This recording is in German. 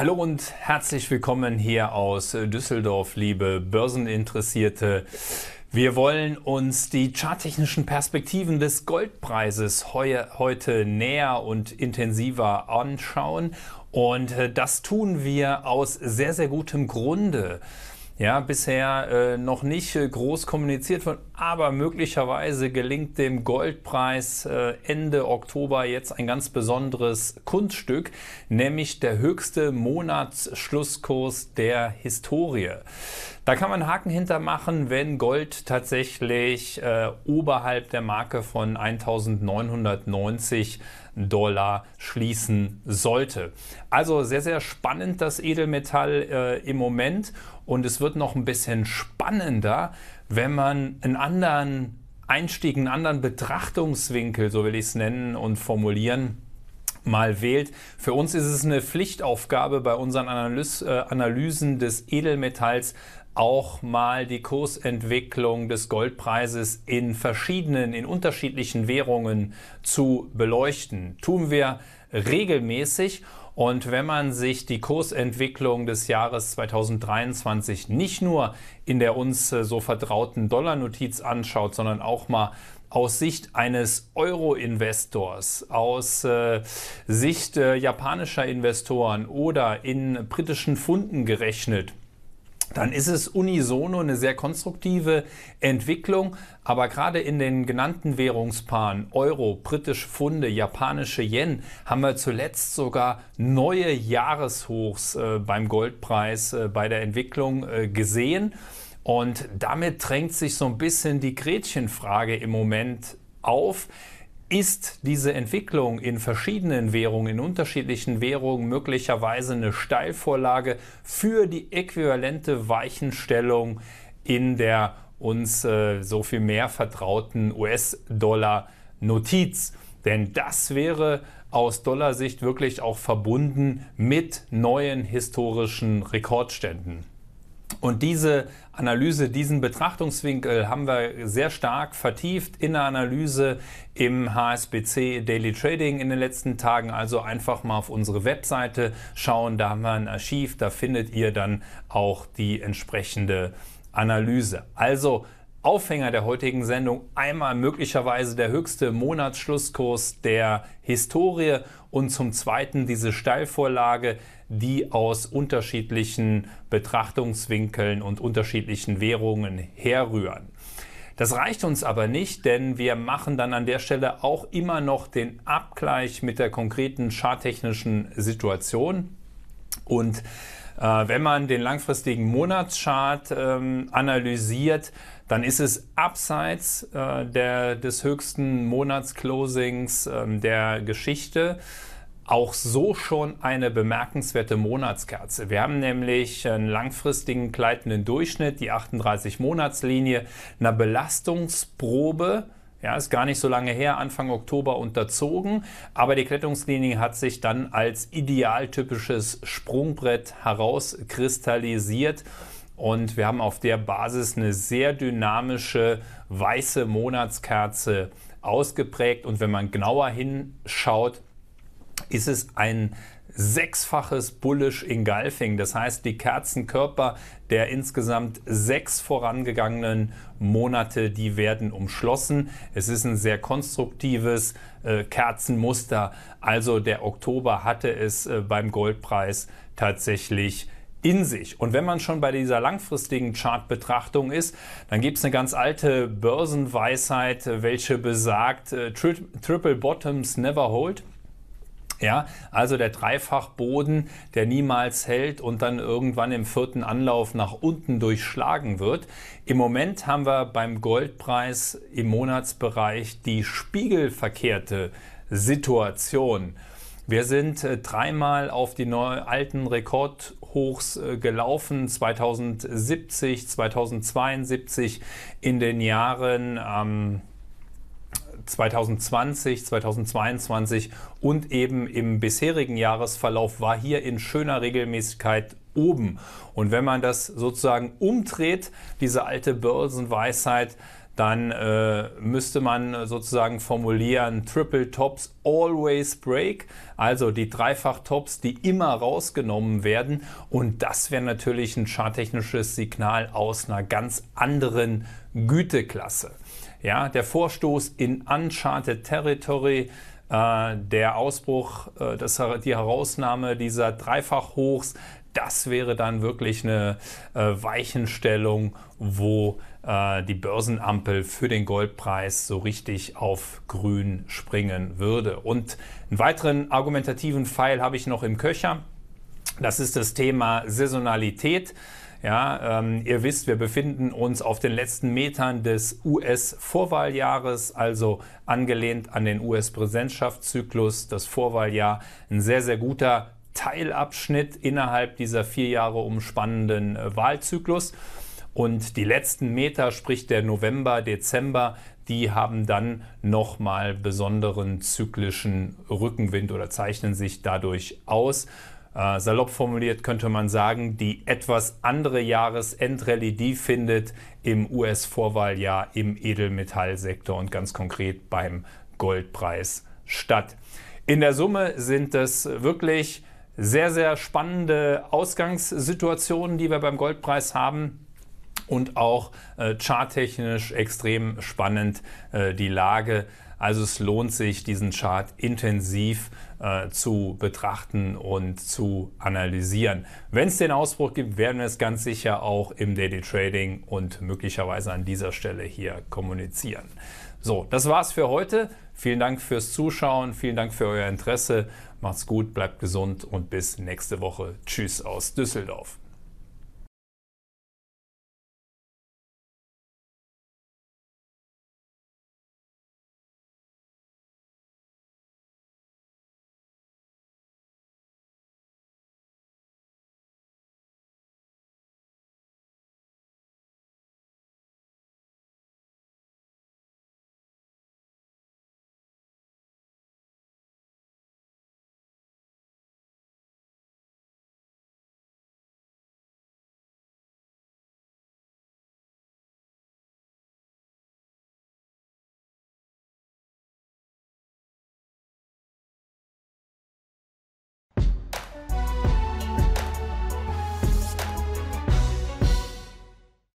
Hallo und herzlich willkommen hier aus Düsseldorf, liebe Börseninteressierte. Wir wollen uns die charttechnischen Perspektiven des Goldpreises heu heute näher und intensiver anschauen. Und äh, das tun wir aus sehr, sehr gutem Grunde ja, bisher äh, noch nicht äh, groß kommuniziert wird, aber möglicherweise gelingt dem Goldpreis äh, Ende Oktober jetzt ein ganz besonderes Kunststück, nämlich der höchste Monatsschlusskurs der Historie. Da kann man Haken hintermachen, wenn Gold tatsächlich äh, oberhalb der Marke von 1990 Dollar schließen sollte. Also sehr, sehr spannend das Edelmetall äh, im Moment und es wird noch ein bisschen spannender, wenn man einen anderen Einstieg, einen anderen Betrachtungswinkel, so will ich es nennen und formulieren, mal wählt. Für uns ist es eine Pflichtaufgabe bei unseren Analyse, äh, Analysen des Edelmetalls auch mal die Kursentwicklung des Goldpreises in verschiedenen, in unterschiedlichen Währungen zu beleuchten. Tun wir regelmäßig. Und wenn man sich die Kursentwicklung des Jahres 2023 nicht nur in der uns äh, so vertrauten Dollarnotiz anschaut, sondern auch mal aus Sicht eines Euro-Investors, aus äh, Sicht äh, japanischer Investoren oder in britischen Funden gerechnet, dann ist es unisono eine sehr konstruktive Entwicklung. Aber gerade in den genannten Währungspaaren Euro, britische Funde, japanische Yen haben wir zuletzt sogar neue Jahreshochs äh, beim Goldpreis äh, bei der Entwicklung äh, gesehen. Und damit drängt sich so ein bisschen die Gretchenfrage im Moment auf ist diese Entwicklung in verschiedenen Währungen, in unterschiedlichen Währungen möglicherweise eine Steilvorlage für die äquivalente Weichenstellung in der uns äh, so viel mehr vertrauten US-Dollar-Notiz. Denn das wäre aus Dollarsicht wirklich auch verbunden mit neuen historischen Rekordständen. Und diese Analyse, diesen Betrachtungswinkel haben wir sehr stark vertieft in der Analyse im HSBC Daily Trading in den letzten Tagen. Also einfach mal auf unsere Webseite schauen, da haben wir ein Archiv, da findet ihr dann auch die entsprechende Analyse. Also Aufhänger der heutigen Sendung einmal möglicherweise der höchste Monatsschlusskurs der Historie und zum zweiten diese Steilvorlage die aus unterschiedlichen Betrachtungswinkeln und unterschiedlichen Währungen herrühren. Das reicht uns aber nicht, denn wir machen dann an der Stelle auch immer noch den Abgleich mit der konkreten charttechnischen Situation. Und äh, wenn man den langfristigen Monatschart ähm, analysiert, dann ist es abseits äh, der, des höchsten Monatsclosings äh, der Geschichte auch so schon eine bemerkenswerte Monatskerze. Wir haben nämlich einen langfristigen gleitenden Durchschnitt, die 38-Monatslinie, einer Belastungsprobe. Ja, ist gar nicht so lange her, Anfang Oktober unterzogen, aber die Klettungslinie hat sich dann als idealtypisches Sprungbrett herauskristallisiert und wir haben auf der Basis eine sehr dynamische weiße Monatskerze ausgeprägt und wenn man genauer hinschaut, ist es ein sechsfaches Bullish Engulfing. Das heißt, die Kerzenkörper der insgesamt sechs vorangegangenen Monate, die werden umschlossen. Es ist ein sehr konstruktives äh, Kerzenmuster. Also der Oktober hatte es äh, beim Goldpreis tatsächlich in sich. Und wenn man schon bei dieser langfristigen Chartbetrachtung ist, dann gibt es eine ganz alte Börsenweisheit, äh, welche besagt, äh, tri Triple Bottoms never hold. Ja, also der Dreifachboden, der niemals hält und dann irgendwann im vierten Anlauf nach unten durchschlagen wird. Im Moment haben wir beim Goldpreis im Monatsbereich die spiegelverkehrte Situation. Wir sind äh, dreimal auf die neu, alten Rekordhochs äh, gelaufen, 2070, 2072 in den Jahren ähm, 2020, 2022 und eben im bisherigen Jahresverlauf war hier in schöner Regelmäßigkeit oben. Und wenn man das sozusagen umdreht, diese alte Börsenweisheit, dann äh, müsste man sozusagen formulieren, Triple Tops always break, also die Dreifach-Tops, die immer rausgenommen werden. Und das wäre natürlich ein charttechnisches Signal aus einer ganz anderen Güteklasse. Ja, der Vorstoß in Uncharted Territory, äh, der Ausbruch, äh, das, die Herausnahme dieser Dreifachhochs, das wäre dann wirklich eine äh, Weichenstellung, wo äh, die Börsenampel für den Goldpreis so richtig auf grün springen würde. Und einen weiteren argumentativen Pfeil habe ich noch im Köcher. Das ist das Thema Saisonalität. Ja, ähm, ihr wisst, wir befinden uns auf den letzten Metern des US-Vorwahljahres, also angelehnt an den US-Präsidentschaftszyklus. Das Vorwahljahr ein sehr, sehr guter Teilabschnitt innerhalb dieser vier Jahre umspannenden äh, Wahlzyklus. Und die letzten Meter, sprich der November, Dezember, die haben dann nochmal besonderen zyklischen Rückenwind oder zeichnen sich dadurch aus. Äh, salopp formuliert könnte man sagen, die etwas andere Jahresendrallye, die findet im US-Vorwahljahr im Edelmetallsektor und ganz konkret beim Goldpreis statt. In der Summe sind es wirklich sehr, sehr spannende Ausgangssituationen, die wir beim Goldpreis haben und auch äh, charttechnisch extrem spannend äh, die Lage. Also es lohnt sich, diesen Chart intensiv äh, zu betrachten und zu analysieren. Wenn es den Ausbruch gibt, werden wir es ganz sicher auch im Daily Trading und möglicherweise an dieser Stelle hier kommunizieren. So, das war's für heute. Vielen Dank fürs Zuschauen, vielen Dank für euer Interesse. Macht's gut, bleibt gesund und bis nächste Woche. Tschüss aus Düsseldorf.